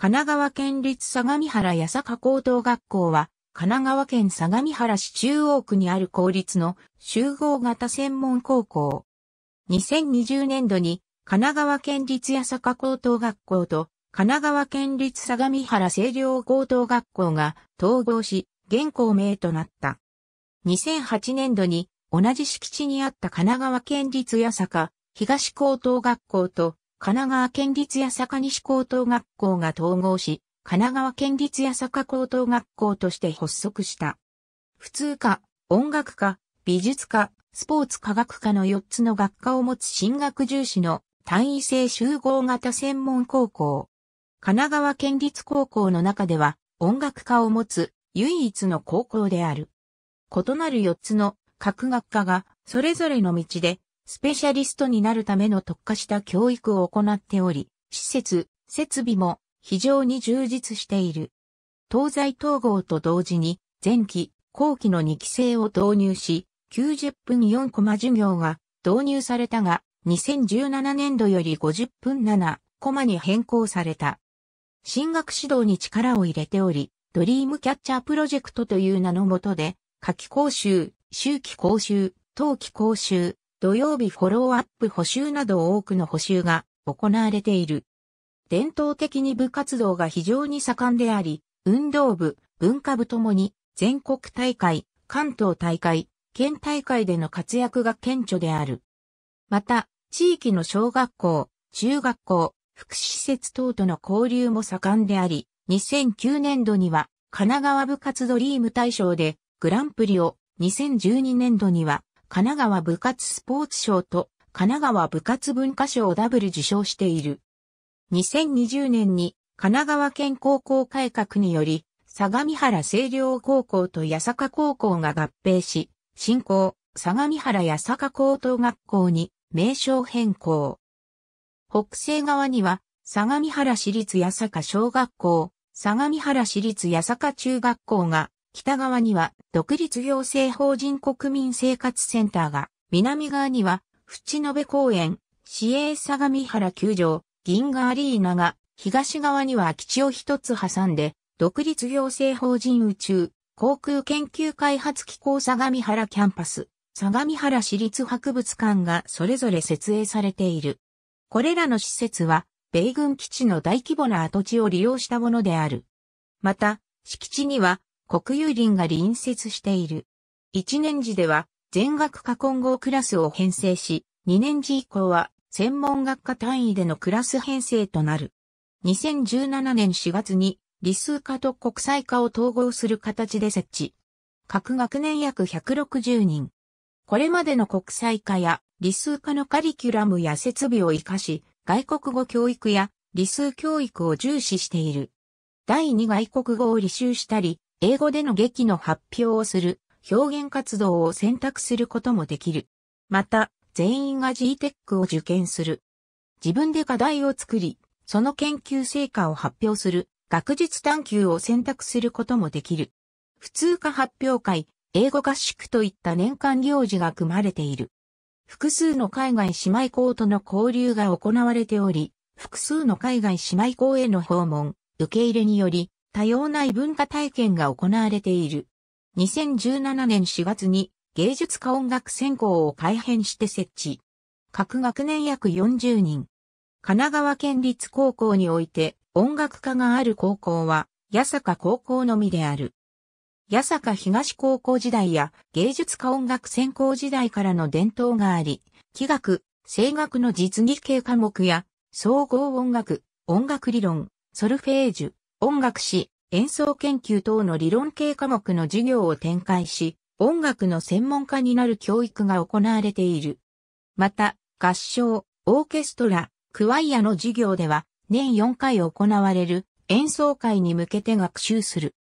神奈川県立相模原八坂高等学校は、神奈川県相模原市中央区にある公立の集合型専門高校。2020年度に神奈川県立八坂高等学校と神奈川県立相模原清涼高等学校が統合し、現校名となった。2008年度に同じ敷地にあった神奈川県立八坂東高等学校と神奈川県立八坂西高等学校が統合し、神奈川県立八坂高等学校として発足した。普通科、音楽科、美術科、スポーツ科学科の4つの学科を持つ進学重視の単位制集合型専門高校。神奈川県立高校の中では音楽科を持つ唯一の高校である。異なる4つの各学科がそれぞれの道でスペシャリストになるための特化した教育を行っており、施設、設備も非常に充実している。東西統合と同時に、前期、後期の2期生を導入し、90分4コマ授業が導入されたが、2017年度より50分7コマに変更された。進学指導に力を入れており、ドリームキャッチャープロジェクトという名のもとで、夏季講習、秋季講習、冬季講習、土曜日フォローアップ補修など多くの補修が行われている。伝統的に部活動が非常に盛んであり、運動部、文化部ともに全国大会、関東大会、県大会での活躍が顕著である。また、地域の小学校、中学校、福祉施設等との交流も盛んであり、2009年度には神奈川部活ドリーム大賞でグランプリを、2012年度には神奈川部活スポーツ賞と神奈川部活文化賞をダブル受賞している。2020年に神奈川県高校改革により、相模原清涼高校と八坂高校が合併し、新校、相模原八坂高等学校に名称変更。北西側には、相模原市立八坂小学校、相模原市立八坂中学校が北側には独立行政法人国民生活センターが、南側には、淵延公園、市営相模原球場、銀河アリーナが、東側には基地を一つ挟んで、独立行政法人宇宙、航空研究開発機構相模原キャンパス、相模原市立博物館がそれぞれ設営されている。これらの施設は、米軍基地の大規模な跡地を利用したものである。また、敷地には、国有林が隣接している。1年時では全学科混合クラスを編成し、2年時以降は専門学科単位でのクラス編成となる。2017年4月に理数科と国際科を統合する形で設置。各学年約160人。これまでの国際科や理数科のカリキュラムや設備を活かし、外国語教育や理数教育を重視している。第2外国語を履修したり、英語での劇の発表をする、表現活動を選択することもできる。また、全員が GTEC を受験する。自分で課題を作り、その研究成果を発表する、学術探求を選択することもできる。普通科発表会、英語合宿といった年間行事が組まれている。複数の海外姉妹校との交流が行われており、複数の海外姉妹校への訪問、受け入れにより、多様な異文化体験が行われている。2017年4月に芸術家音楽専攻を改編して設置。各学年約40人。神奈川県立高校において音楽科がある高校は、八坂高校のみである。八坂東高校時代や芸術家音楽専攻時代からの伝統があり、器楽、声楽の実技系科目や、総合音楽、音楽理論、ソルフェージュ、音楽史、演奏研究等の理論系科目の授業を展開し、音楽の専門家になる教育が行われている。また、合唱、オーケストラ、クワイアの授業では、年4回行われる演奏会に向けて学習する。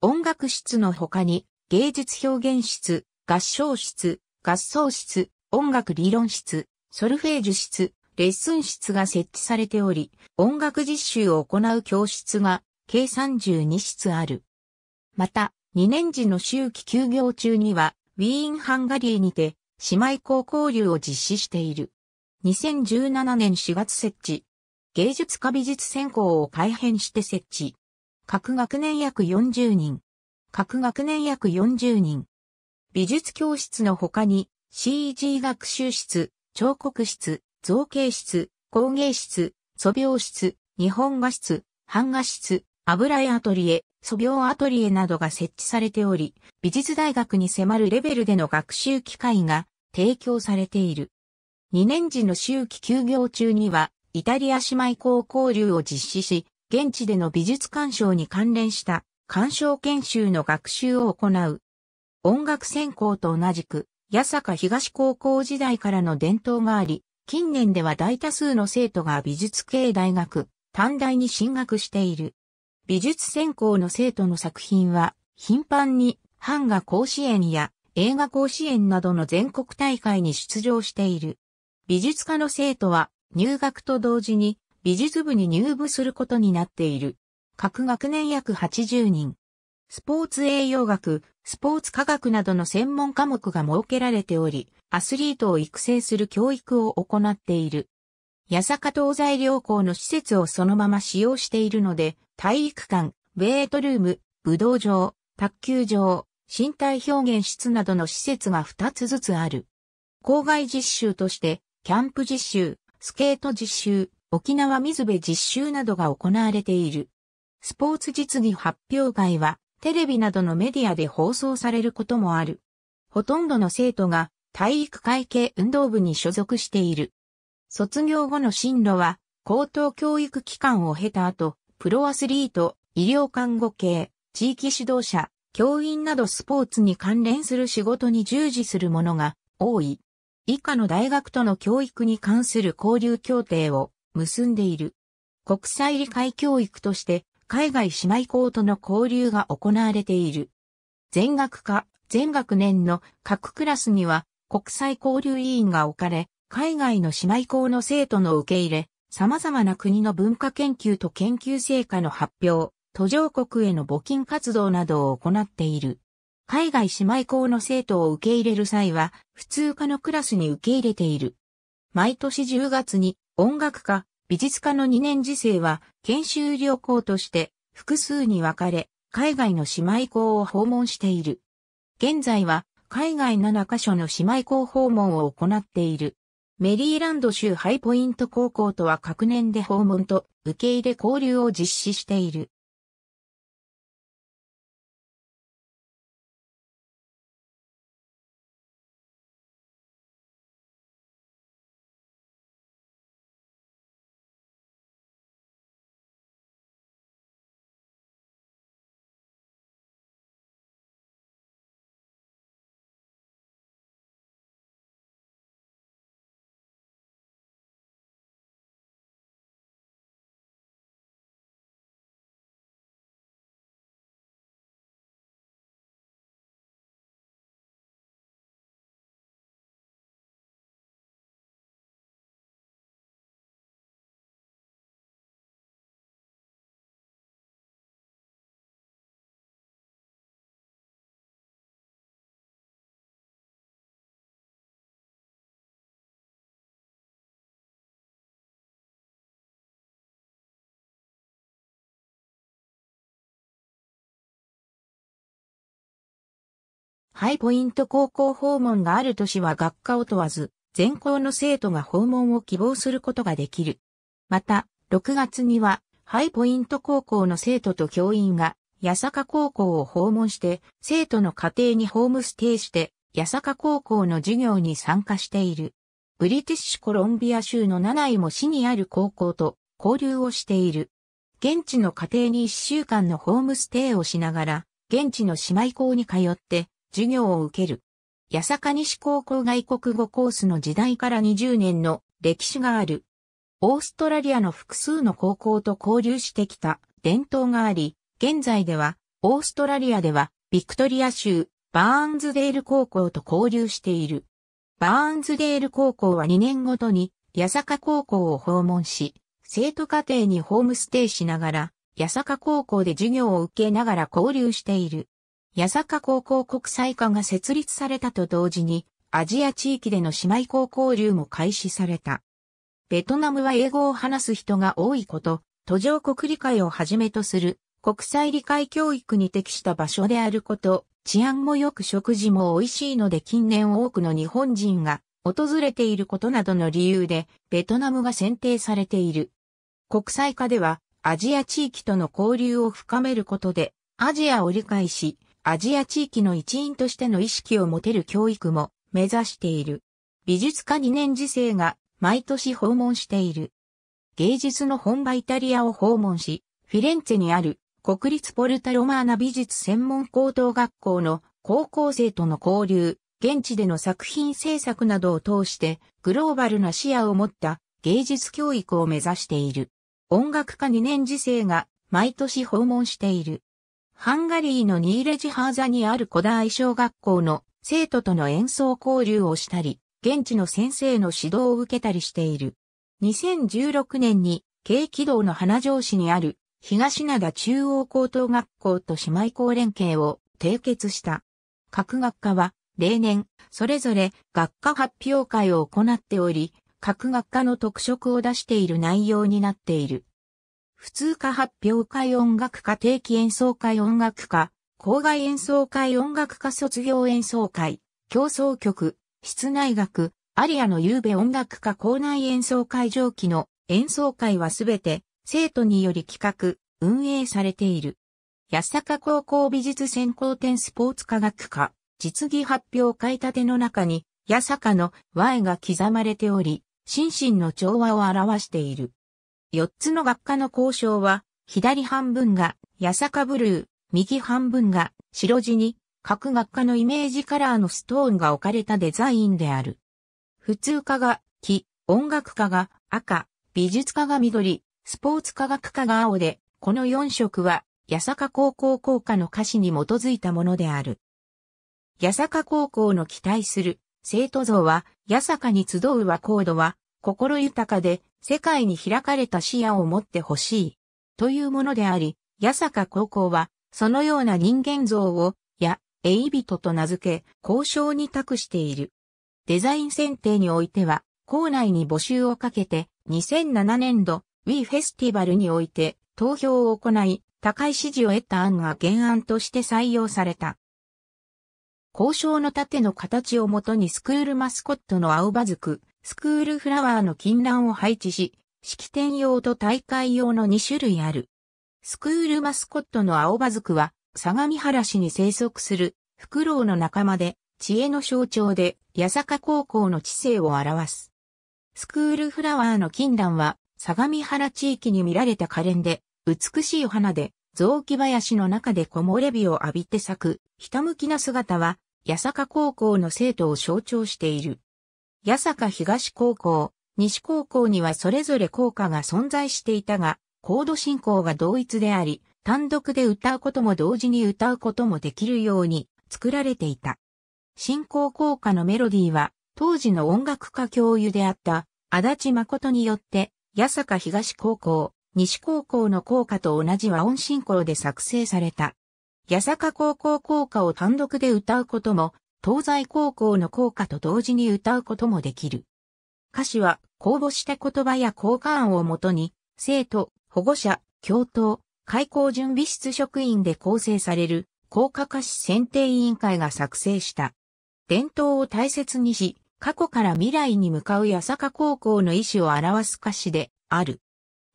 音楽室の他に、芸術表現室、合唱室、合奏室、音楽理論室、ソルフェージュ室、レッスン室が設置されており、音楽実習を行う教室が計32室ある。また、2年時の周期休業中には、ウィーン・ハンガリーにて、姉妹校交流を実施している。2017年4月設置。芸術家美術専攻を改編して設置。各学年約40人。各学年約40人。美術教室の他に CEG 学習室、彫刻室、造形室、工芸室、素描室、日本画室、版画室、油絵アトリエ、素描アトリエなどが設置されており、美術大学に迫るレベルでの学習機会が提供されている。2年時の周期休業中には、イタリア姉妹校交流を実施し、現地での美術鑑賞に関連した鑑賞研修の学習を行う。音楽専攻と同じく、八坂東高校時代からの伝統があり、近年では大多数の生徒が美術系大学、短大に進学している。美術専攻の生徒の作品は、頻繁に、版画甲子園や映画甲子園などの全国大会に出場している。美術科の生徒は、入学と同時に、美術部に入部することになっている。各学年約80人。スポーツ栄養学、スポーツ科学などの専門科目が設けられており、アスリートを育成する教育を行っている。八坂東西両校の施設をそのまま使用しているので、体育館、ウェイトルーム、武道場、卓球場、身体表現室などの施設が2つずつある。校外実習として、キャンプ実習、スケート実習、沖縄水辺実習などが行われている。スポーツ実技発表会は、テレビなどのメディアで放送されることもある。ほとんどの生徒が体育会系運動部に所属している。卒業後の進路は、高等教育機関を経た後、プロアスリート、医療看護系、地域指導者、教員などスポーツに関連する仕事に従事するものが多い。以下の大学との教育に関する交流協定を結んでいる。国際理解教育として海外姉妹校との交流が行われている。全学科、全学年の各クラスには国際交流委員が置かれ、海外の姉妹校の生徒の受け入れ、様々な国の文化研究と研究成果の発表、途上国への募金活動などを行っている。海外姉妹校の生徒を受け入れる際は、普通科のクラスに受け入れている。毎年10月に音楽科、美術科の2年次生は研修旅行として複数に分かれ、海外の姉妹校を訪問している。現在は海外7カ所の姉妹校訪問を行っている。メリーランド州ハイポイント高校とは各年で訪問と受け入れ交流を実施している。ハイポイント高校訪問がある年は学科を問わず、全校の生徒が訪問を希望することができる。また、6月には、ハイポイント高校の生徒と教員が、八坂高校を訪問して、生徒の家庭にホームステイして、八坂高校の授業に参加している。ブリティッシュコロンビア州の7位も市にある高校と交流をしている。現地の家庭に1週間のホームステイをしながら、現地の姉妹校に通って、授業を受ける。八坂西高校外国語コースの時代から20年の歴史がある。オーストラリアの複数の高校と交流してきた伝統があり、現在では、オーストラリアでは、ビクトリア州、バーンズデール高校と交流している。バーンズデール高校は2年ごとに、八坂高校を訪問し、生徒家庭にホームステイしながら、八坂高校で授業を受けながら交流している。八坂高校国際科が設立されたと同時に、アジア地域での姉妹高校流も開始された。ベトナムは英語を話す人が多いこと、途上国理解をはじめとする国際理解教育に適した場所であること、治安も良く食事も美味しいので近年多くの日本人が訪れていることなどの理由で、ベトナムが選定されている。国際化では、アジア地域との交流を深めることで、アジアを理解し、アジア地域の一員としての意識を持てる教育も目指している。美術科2年次生が毎年訪問している。芸術の本場イタリアを訪問し、フィレンツェにある国立ポルタロマーナ美術専門高等学校の高校生との交流、現地での作品制作などを通してグローバルな視野を持った芸術教育を目指している。音楽科2年次生が毎年訪問している。ハンガリーのニーレジハーザにある古代小学校の生徒との演奏交流をしたり、現地の先生の指導を受けたりしている。2016年に、軽軌道の花城市にある東灘中央高等学校と姉妹校連携を締結した。各学科は、例年、それぞれ学科発表会を行っており、各学科の特色を出している内容になっている。普通科発表会音楽科定期演奏会音楽科、校外演奏会音楽科卒業演奏会、競争曲、室内楽、アリアの夕べ音楽科校内演奏会上記の演奏会はすべて生徒により企画、運営されている。安坂高校美術専攻店スポーツ科学科、実技発表会立ての中に、八坂の Y が刻まれており、心身の調和を表している。四つの学科の交渉は、左半分が、八坂ブルー、右半分が、白地に、各学科のイメージカラーのストーンが置かれたデザインである。普通科が、木、音楽科が、赤、美術科が緑、スポーツ科学科が青で、この四色は、八坂高校校歌の歌詞に基づいたものである。八坂高校の期待する生徒像は、八坂に集う和コードは、心豊かで世界に開かれた視野を持ってほしい、というものであり、八坂高校は、そのような人間像を、や、エイビトと名付け、交渉に託している。デザイン選定においては、校内に募集をかけて、2007年度、w ーフェスティバルにおいて、投票を行い、高い支持を得た案が原案として採用された。交渉の盾の形をもとにスクールマスコットの青葉ずく、スクールフラワーの禁断を配置し、式典用と大会用の2種類ある。スクールマスコットの青葉ズクは、相模原市に生息する、フクロウの仲間で、知恵の象徴で、八坂高校の知性を表す。スクールフラワーの禁断は、相模原地域に見られた可憐で、美しい花で、雑木林の中で木漏れ日を浴びて咲く、ひたむきな姿は、八坂高校の生徒を象徴している。八坂東高校、西高校にはそれぞれ校歌が存在していたが、コード進行が同一であり、単独で歌うことも同時に歌うこともできるように作られていた。進行校歌のメロディーは、当時の音楽家教諭であった、足立誠によって、八坂東高校、西高校の校歌と同じ和音進行で作成された。八坂高校校歌を単独で歌うことも、東西高校の校歌と同時に歌うこともできる。歌詞は公募した言葉や効果案をもとに、生徒、保護者、教頭、開校準備室職員で構成される、校歌歌詞選定委員会が作成した。伝統を大切にし、過去から未来に向かう八坂高校の意思を表す歌詞である。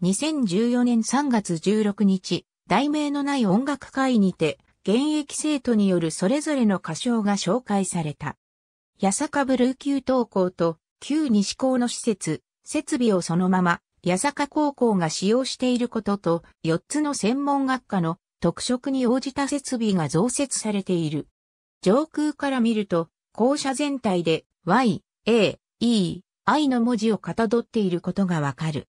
2014年3月16日、題名のない音楽会にて、現役生徒によるそれぞれの歌唱が紹介された。八坂ブルー級登校と旧西高の施設、設備をそのまま八坂高校が使用していることと、4つの専門学科の特色に応じた設備が増設されている。上空から見ると、校舎全体で Y、A、E、I の文字をかたどっていることがわかる。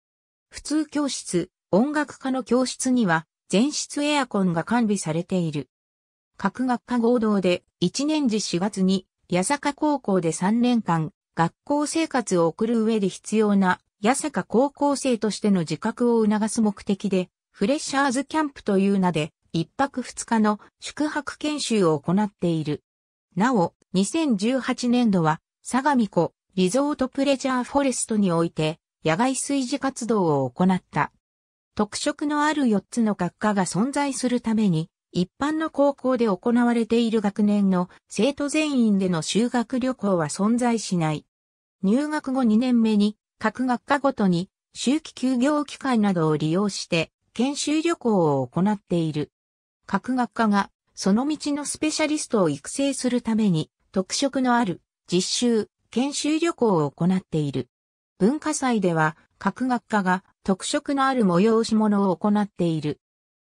普通教室、音楽科の教室には、全室エアコンが完備されている。各学科合同で1年時4月に八坂高校で3年間学校生活を送る上で必要な八坂高校生としての自覚を促す目的でフレッシャーズキャンプという名で1泊2日の宿泊研修を行っている。なお、2018年度は相模湖リゾートプレジャーフォレストにおいて野外炊事活動を行った。特色のある4つの学科が存在するために一般の高校で行われている学年の生徒全員での修学旅行は存在しない。入学後2年目に各学科ごとに周期休業期間などを利用して研修旅行を行っている。各学科がその道のスペシャリストを育成するために特色のある実習、研修旅行を行っている。文化祭では各学科が特色のある催し物を行っている。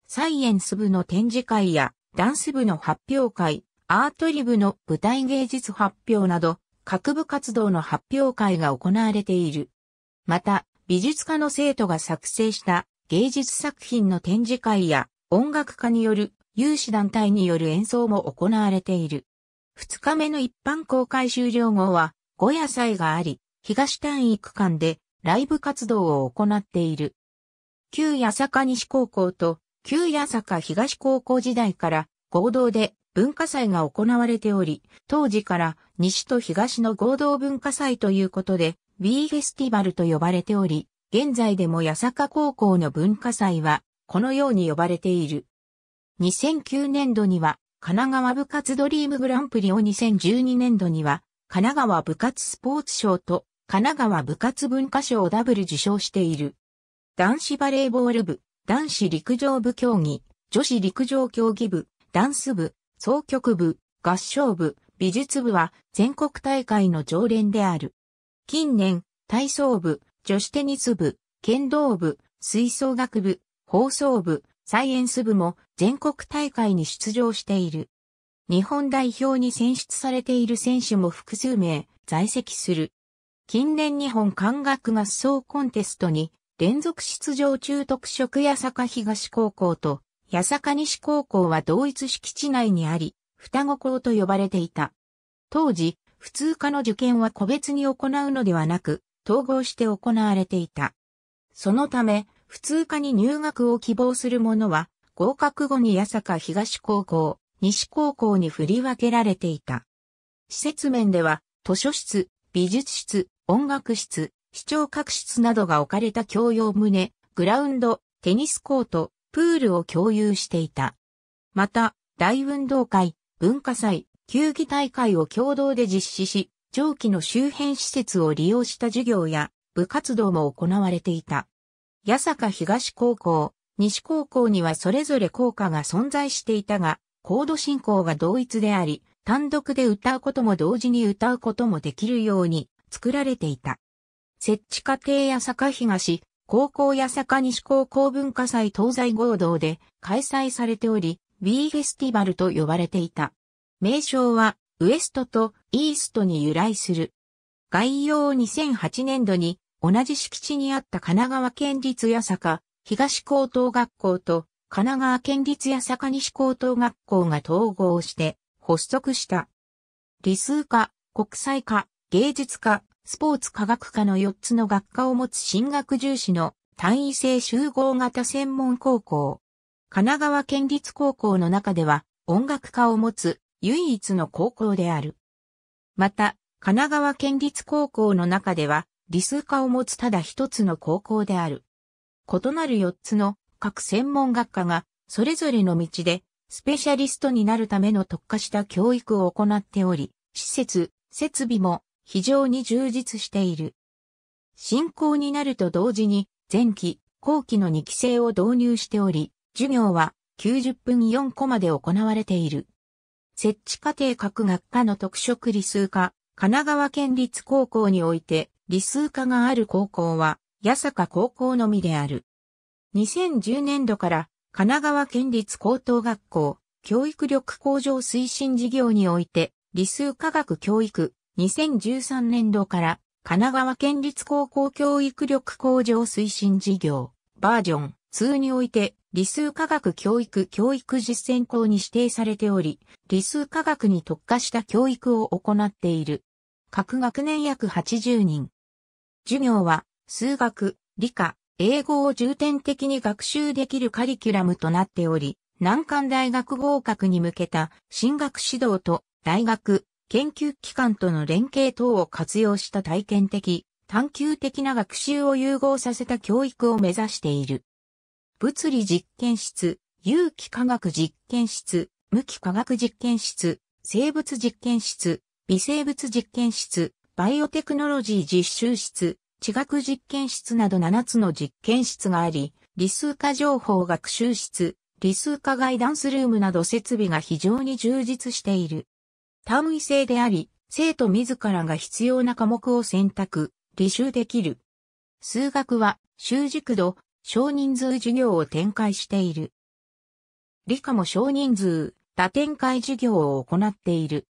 サイエンス部の展示会や、ダンス部の発表会、アートリブの舞台芸術発表など、各部活動の発表会が行われている。また、美術科の生徒が作成した芸術作品の展示会や、音楽家による有志団体による演奏も行われている。2日目の一般公開終了後は、5夜祭があり、東単位区間でライブ活動を行っている。旧八坂西高校と旧八坂東高校時代から合同で文化祭が行われており、当時から西と東の合同文化祭ということで B フェスティバルと呼ばれており、現在でも八坂高校の文化祭はこのように呼ばれている。2009年度には神奈川部活ドリームグランプリを2012年度には神奈川部活スポーツ賞と神奈川部活文化賞をダブル受賞している。男子バレーボール部、男子陸上部競技、女子陸上競技部、ダンス部、総局部、合唱部、美術部は全国大会の常連である。近年、体操部、女子テニス部、剣道部、吹奏楽部、放送部、サイエンス部も全国大会に出場している。日本代表に選出されている選手も複数名在籍する。近年日本漢学合奏コンテストに連続出場中特色八坂東高校と八坂西高校は同一敷地内にあり、双子校と呼ばれていた。当時、普通科の受験は個別に行うのではなく、統合して行われていた。そのため、普通科に入学を希望する者は、合格後に八坂東高校、西高校に振り分けられていた。施設面では、図書室、美術室、音楽室、視聴覚室などが置かれた共用棟、グラウンド、テニスコート、プールを共有していた。また、大運動会、文化祭、球技大会を共同で実施し、上記の周辺施設を利用した授業や部活動も行われていた。八坂東高校、西高校にはそれぞれ校歌が存在していたが、コード進行が同一であり、単独で歌うことも同時に歌うこともできるように作られていた。設置家庭や坂東、高校や坂西高校文化祭東西合同で開催されており、B フェスティバルと呼ばれていた。名称は、ウエストとイーストに由来する。概要2008年度に、同じ敷地にあった神奈川県立八坂、東高等学校と、神奈川県立八坂西高等学校が統合して、発足した。理数科、国際科、芸術科、スポーツ科学科の4つの学科を持つ進学重視の単位制集合型専門高校。神奈川県立高校の中では音楽科を持つ唯一の高校である。また、神奈川県立高校の中では理数科を持つただ一つの高校である。異なる4つの各専門学科がそれぞれの道でスペシャリストになるための特化した教育を行っており、施設、設備も非常に充実している。進行になると同時に、前期、後期の2期生を導入しており、授業は90分4コマで行われている。設置課程各学科の特色理数科、神奈川県立高校において、理数科がある高校は、八坂高校のみである。2010年度から、神奈川県立高等学校、教育力向上推進事業において、理数科学教育、2013年度から神奈川県立高校教育力向上推進事業バージョン2において理数科学教育教育実践校に指定されており、理数科学に特化した教育を行っている。各学年約80人。授業は数学、理科、英語を重点的に学習できるカリキュラムとなっており、難関大学合格に向けた進学指導と大学、研究機関との連携等を活用した体験的、探求的な学習を融合させた教育を目指している。物理実験室、有機化学実験室、無機化学実験室、生物実験室、微生物実験室、バイオテクノロジー実習室、地学実験室など7つの実験室があり、理数化情報学習室、理数化ガイダンスルームなど設備が非常に充実している。単位制であり、生徒自らが必要な科目を選択、履修できる。数学は、習熟度、少人数授業を展開している。理科も少人数、多展開授業を行っている。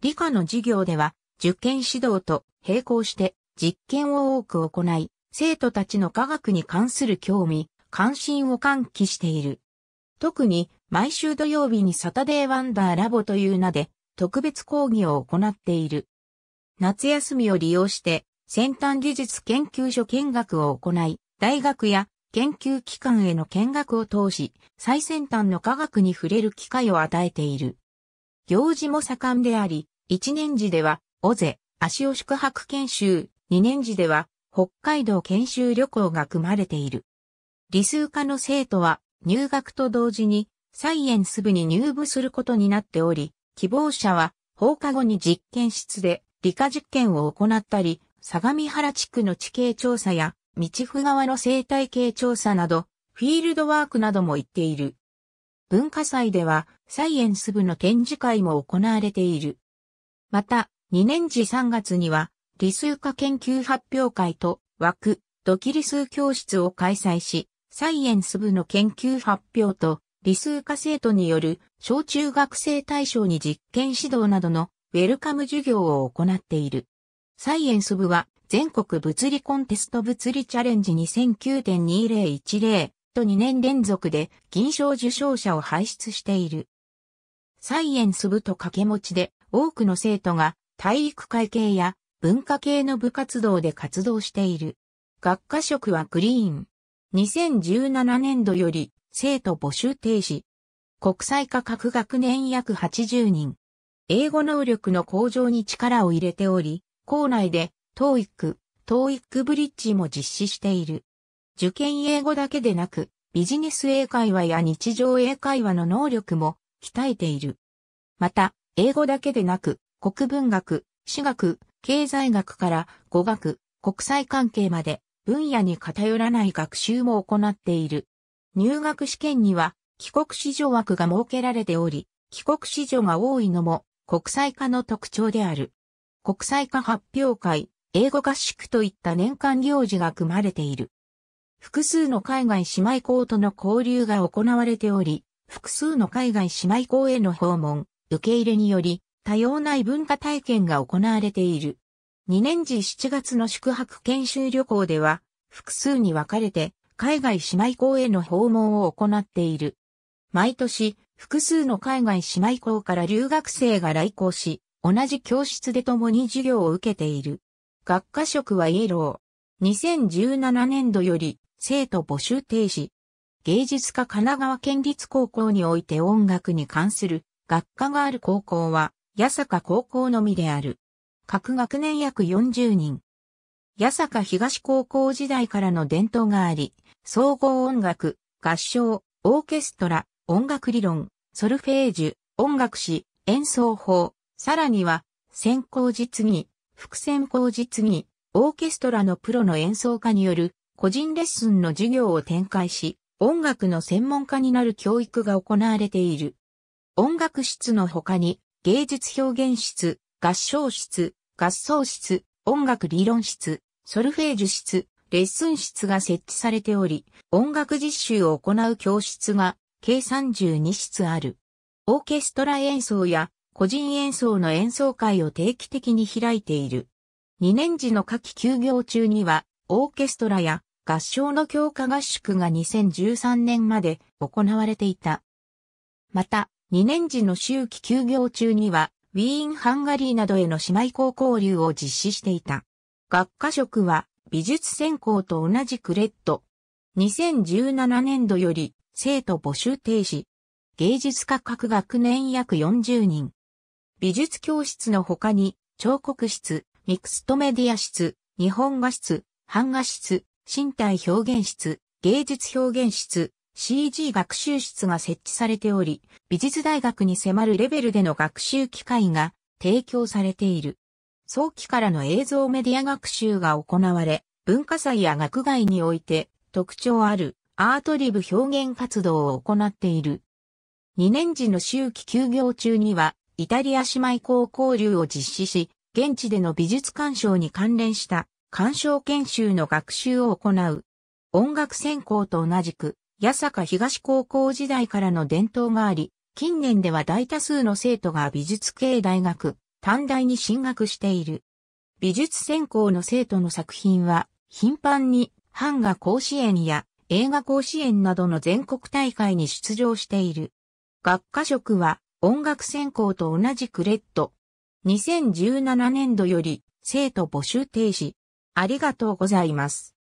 理科の授業では、受験指導と並行して実験を多く行い、生徒たちの科学に関する興味、関心を喚起している。特に、毎週土曜日にサタデーワンダーラボという名で、特別講義を行っている。夏休みを利用して先端技術研究所見学を行い、大学や研究機関への見学を通し、最先端の科学に触れる機会を与えている。行事も盛んであり、1年時では、尾瀬、足尾宿泊研修、2年時では、北海道研修旅行が組まれている。理数科の生徒は、入学と同時に、サイエンス部に入部することになっており、希望者は放課後に実験室で理科実験を行ったり、相模原地区の地形調査や、道府川の生態系調査など、フィールドワークなども行っている。文化祭では、サイエンス部の展示会も行われている。また、2年次3月には、理数科研究発表会と枠、ドキ理数教室を開催し、サイエンス部の研究発表と理数科生徒による小中学生対象に実験指導などのウェルカム授業を行っている。サイエンス部は全国物理コンテスト物理チャレンジ2009.2010と2年連続で銀賞受賞者を輩出している。サイエンス部と掛け持ちで多くの生徒が体育会系や文化系の部活動で活動している。学科職はグリーン。2017年度より生徒募集停止。国際科学学年約80人。英語能力の向上に力を入れており、校内で、トーイック、トーイックブリッジも実施している。受験英語だけでなく、ビジネス英会話や日常英会話の能力も鍛えている。また、英語だけでなく、国文学、史学、経済学から語学、国際関係まで分野に偏らない学習も行っている。入学試験には帰国子女枠が設けられており、帰国子女が多いのも国際化の特徴である。国際化発表会、英語合宿といった年間行事が組まれている。複数の海外姉妹校との交流が行われており、複数の海外姉妹校への訪問、受け入れにより、多様な異文化体験が行われている。2年時7月の宿泊研修旅行では、複数に分かれて、海外姉妹校への訪問を行っている。毎年、複数の海外姉妹校から留学生が来校し、同じ教室で共に授業を受けている。学科職はイエロー。2017年度より生徒募集停止。芸術科神奈川県立高校において音楽に関する学科がある高校は、八坂高校のみである。各学年約40人。八坂東高校時代からの伝統があり、総合音楽、合唱、オーケストラ、音楽理論、ソルフェージュ、音楽史、演奏法、さらには、先行実技、副先行実技、オーケストラのプロの演奏家による個人レッスンの授業を展開し、音楽の専門家になる教育が行われている。音楽室の他に、芸術表現室、合唱室、合奏室、音楽理論室、ソルフェージュ室、レッスン室が設置されており、音楽実習を行う教室が計32室ある。オーケストラ演奏や個人演奏の演奏会を定期的に開いている。2年時の夏季休業中には、オーケストラや合唱の強化合宿が2013年まで行われていた。また、2年時の秋季休業中には、ウィーン・ハンガリーなどへの姉妹校交流を実施していた。学科職は、美術専攻と同じくレッド。2017年度より生徒募集停止。芸術科各学年約40人。美術教室の他に彫刻室、ミクストメディア室、日本画室、版画室、身体表現室、芸術表現室、CG 学習室が設置されており、美術大学に迫るレベルでの学習機会が提供されている。早期からの映像メディア学習が行われ、文化祭や学外において特徴あるアートリブ表現活動を行っている。2年時の周期休業中には、イタリア姉妹校交流を実施し、現地での美術鑑賞に関連した鑑賞研修の学習を行う。音楽専攻と同じく、八坂東高校時代からの伝統があり、近年では大多数の生徒が美術系大学、短大に進学している。美術専攻の生徒の作品は、頻繁に、版画甲子園や映画甲子園などの全国大会に出場している。学科職は、音楽専攻と同じクレッド。2017年度より、生徒募集停止。ありがとうございます。